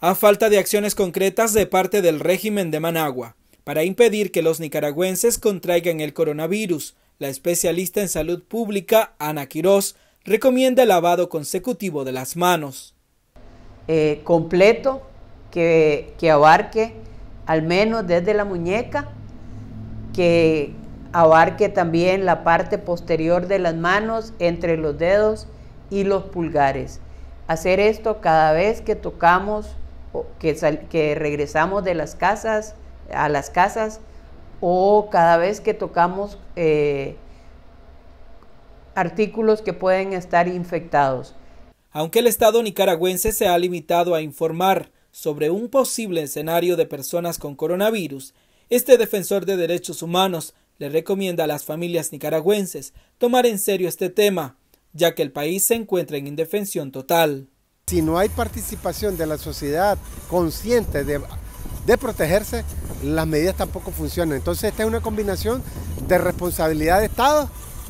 a falta de acciones concretas de parte del régimen de Managua para impedir que los nicaragüenses contraigan el coronavirus. La especialista en salud pública, Ana Quiroz, recomienda el lavado consecutivo de las manos. Eh, completo, que, que abarque al menos desde la muñeca, que abarque también la parte posterior de las manos, entre los dedos y los pulgares. Hacer esto cada vez que tocamos que, regresamos de las casas, a las casas, o cada vez que tocamos eh, artículos que pueden estar infectados. Aunque el Estado nicaragüense se ha limitado a informar sobre un posible escenario de personas con coronavirus, este defensor de derechos humanos le recomienda a las familias nicaragüenses tomar en serio este tema, ya que el país se encuentra en indefensión total. Si no hay participación de la sociedad consciente de, protegerse, las medidas tampoco funcionan. Entonces esta es una combinación de responsabilidad de Estado,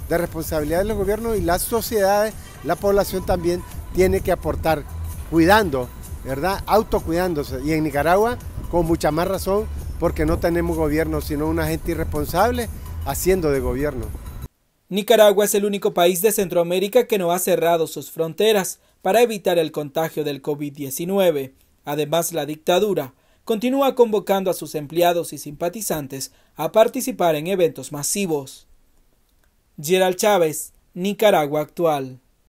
de responsabilidad de los gobiernos y las sociedades, la población también tiene que aportar cuidando, ¿verdad? Autocuidándose. Y en Nicaragua, con mucha más razón, porque no tenemos gobierno, sino una gente irresponsable haciendo de gobierno. Nicaragua es el único país de Centroamérica que no ha cerrado sus fronteras para evitar el contagio del COVID-19. Además, la dictadura continúa convocando a sus empleados y simpatizantes a participar en eventos masivos. Gerald Chávez, Nicaragua Actual.